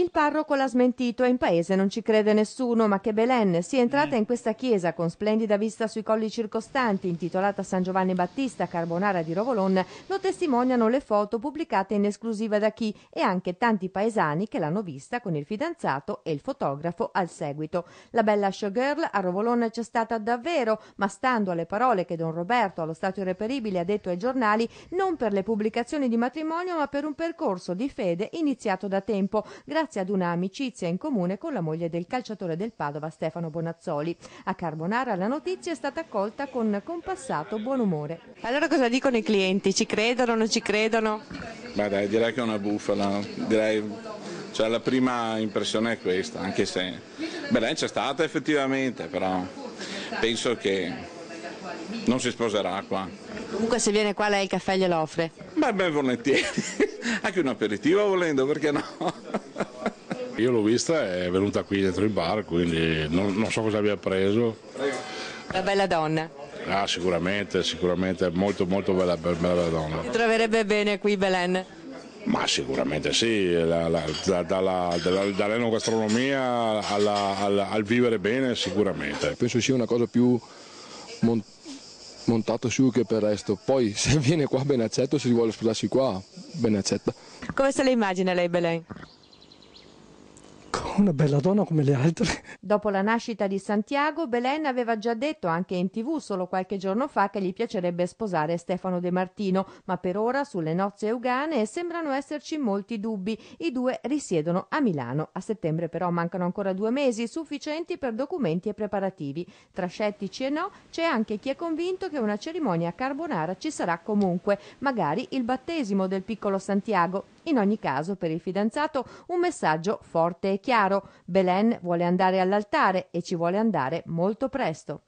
Il parroco l'ha smentito e in paese non ci crede nessuno, ma che Belen sia entrata mm. in questa chiesa con splendida vista sui colli circostanti, intitolata San Giovanni Battista, Carbonara di Rovolon, lo testimoniano le foto pubblicate in esclusiva da chi e anche tanti paesani che l'hanno vista con il fidanzato e il fotografo al seguito. La bella showgirl a Rovolon c'è stata davvero, ma stando alle parole che Don Roberto allo stato irreperibile ha detto ai giornali, non per le pubblicazioni di matrimonio, ma per un percorso di fede iniziato da tempo, grazie grazie ad una amicizia in comune con la moglie del calciatore del Padova Stefano Bonazzoli. A Carbonara la notizia è stata accolta con compassato buon umore. Allora cosa dicono i clienti? Ci credono o non ci credono? Beh dai, direi che è una bufala, direi... Cioè, la prima impressione è questa, anche se Belen c'è stata effettivamente, però penso che non si sposerà qua. Comunque se viene qua lei il caffè glielo offre? Beh, ben volentieri, anche un aperitivo volendo, perché no? Io l'ho vista è venuta qui dentro il bar, quindi non, non so cosa abbia preso. La bella donna. Ah, sicuramente, sicuramente, molto molto bella, bella, bella donna. Ti troverebbe bene qui Belen? Ma sicuramente sì, dall'enogastronomia al vivere bene sicuramente. Penso sia una cosa più mont, montata su che per il resto. Poi se viene qua ben accetto, se si vuole sposarsi qua ben accetta. Come se la immagina lei Belen? una bella donna come le altre. Dopo la nascita di Santiago, Belen aveva già detto anche in tv solo qualche giorno fa che gli piacerebbe sposare Stefano De Martino, ma per ora sulle nozze eugane sembrano esserci molti dubbi. I due risiedono a Milano. A settembre però mancano ancora due mesi, sufficienti per documenti e preparativi. Tra scettici e no c'è anche chi è convinto che una cerimonia carbonara ci sarà comunque, magari il battesimo del piccolo Santiago, in ogni caso, per il fidanzato, un messaggio forte e chiaro. Belen vuole andare all'altare e ci vuole andare molto presto.